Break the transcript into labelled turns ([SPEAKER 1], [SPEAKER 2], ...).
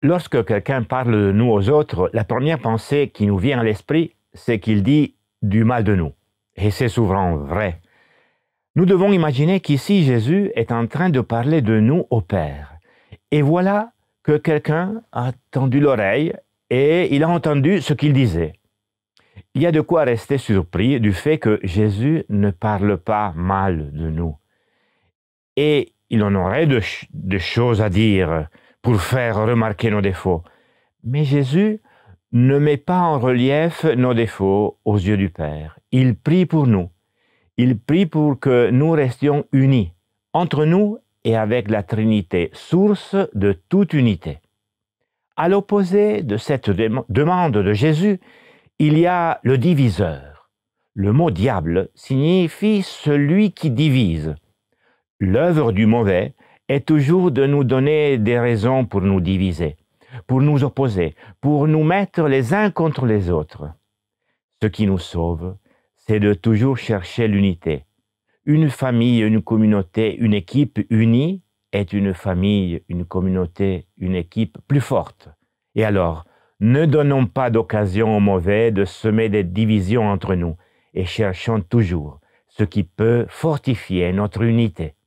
[SPEAKER 1] Lorsque quelqu'un parle de nous aux autres, la première pensée qui nous vient à l'esprit, c'est qu'il dit du mal de nous. Et c'est souvent vrai. Nous devons imaginer qu'ici Jésus est en train de parler de nous au Père. Et voilà que quelqu'un a tendu l'oreille et il a entendu ce qu'il disait. Il y a de quoi rester surpris du fait que Jésus ne parle pas mal de nous. Et il en aurait de, choses à dire pour faire remarquer nos défauts. Mais Jésus ne met pas en relief nos défauts aux yeux du Père. Il prie pour nous. Il prie pour que nous restions unis entre nous et avec la Trinité, source de toute unité. À l'opposé de cette demande de Jésus, il y a le diviseur. Le mot diable signifie celui qui divise. L'œuvre du mauvais est toujours de nous donner des raisons pour nous diviser, pour nous opposer, pour nous mettre les uns contre les autres. Ce qui nous sauve, c'est de toujours chercher l'unité. Une famille, une communauté, une équipe unie est une famille, une communauté, une équipe plus forte. Et alors, ne donnons pas d'occasion aux mauvais de semer des divisions entre nous et cherchons toujours ce qui peut fortifier notre unité.